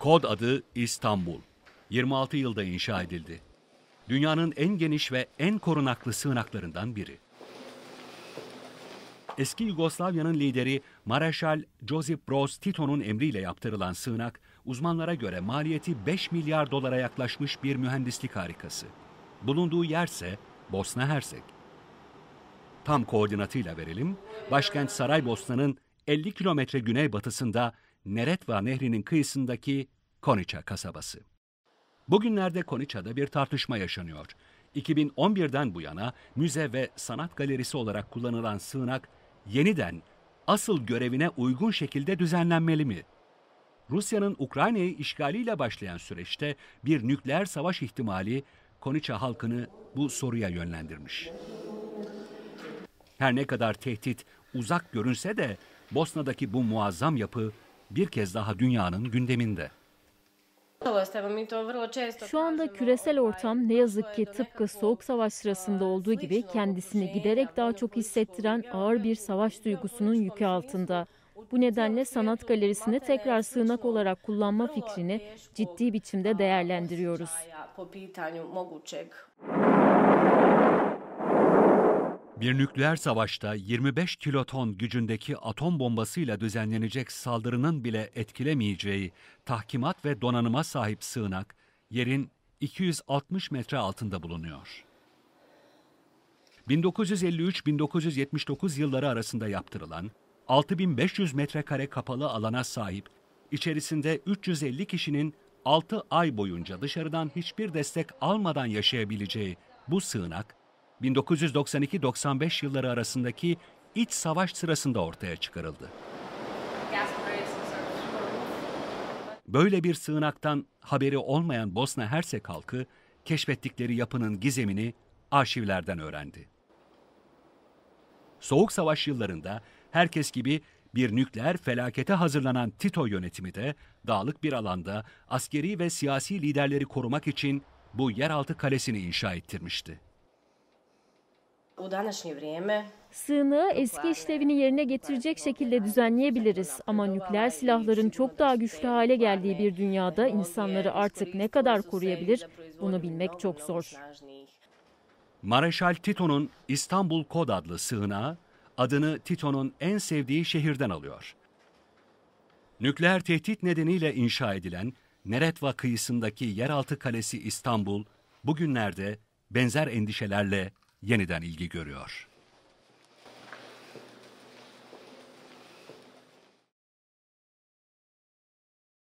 Kod adı İstanbul. 26 yılda inşa edildi. Dünyanın en geniş ve en korunaklı sığınaklarından biri. Eski Yugoslavya'nın lideri Mareşal Josip Broz Tito'nun emriyle yaptırılan sığınak, uzmanlara göre maliyeti 5 milyar dolara yaklaşmış bir mühendislik harikası. Bulunduğu yerse Bosna Hersek. Tam koordinatıyla verelim, başkent Saraybosna'nın 50 kilometre güneybatısında Neretva Nehri'nin kıyısındaki Koniça kasabası. Bugünlerde Koniça'da bir tartışma yaşanıyor. 2011'den bu yana müze ve sanat galerisi olarak kullanılan sığınak yeniden asıl görevine uygun şekilde düzenlenmeli mi? Rusya'nın Ukrayna'yı işgaliyle başlayan süreçte bir nükleer savaş ihtimali Koniça halkını bu soruya yönlendirmiş. Her ne kadar tehdit uzak görünse de Bosna'daki bu muazzam yapı bir kez daha dünyanın gündeminde. Şu anda küresel ortam ne yazık ki tıpkı Soğuk Savaş sırasında olduğu gibi kendisini giderek daha çok hissettiren ağır bir savaş duygusunun yükü altında. Bu nedenle sanat galerisini tekrar sığınak olarak kullanma fikrini ciddi biçimde değerlendiriyoruz. Bir nükleer savaşta 25 kiloton gücündeki atom bombasıyla düzenlenecek saldırının bile etkilemeyeceği tahkimat ve donanıma sahip sığınak yerin 260 metre altında bulunuyor. 1953-1979 yılları arasında yaptırılan 6500 metrekare kapalı alana sahip, içerisinde 350 kişinin 6 ay boyunca dışarıdan hiçbir destek almadan yaşayabileceği bu sığınak 1992-95 yılları arasındaki iç savaş sırasında ortaya çıkarıldı. Böyle bir sığınaktan haberi olmayan Bosna Hersek halkı keşfettikleri yapının gizemini arşivlerden öğrendi. Soğuk Savaş yıllarında herkes gibi bir nükleer felakete hazırlanan Tito yönetimi de dağlık bir alanda askeri ve siyasi liderleri korumak için bu yeraltı kalesini inşa ettirmişti. U današnje vrijeme Sığınağı eski işlevini yerine getirecek şekilde düzenleyebiliriz ama nükleer silahların çok daha güçlü hale geldiği bir dünyada insanları artık ne kadar koruyabilir bunu bilmek çok zor. Mareşal Tito'nun İstanbul Kod adlı sığınağı adını Tito'nun en sevdiği şehirden alıyor. Nükleer tehdit nedeniyle inşa edilen Neretva kıyısındaki yeraltı kalesi İstanbul bugünlerde benzer endişelerle yeniden ilgi görüyor.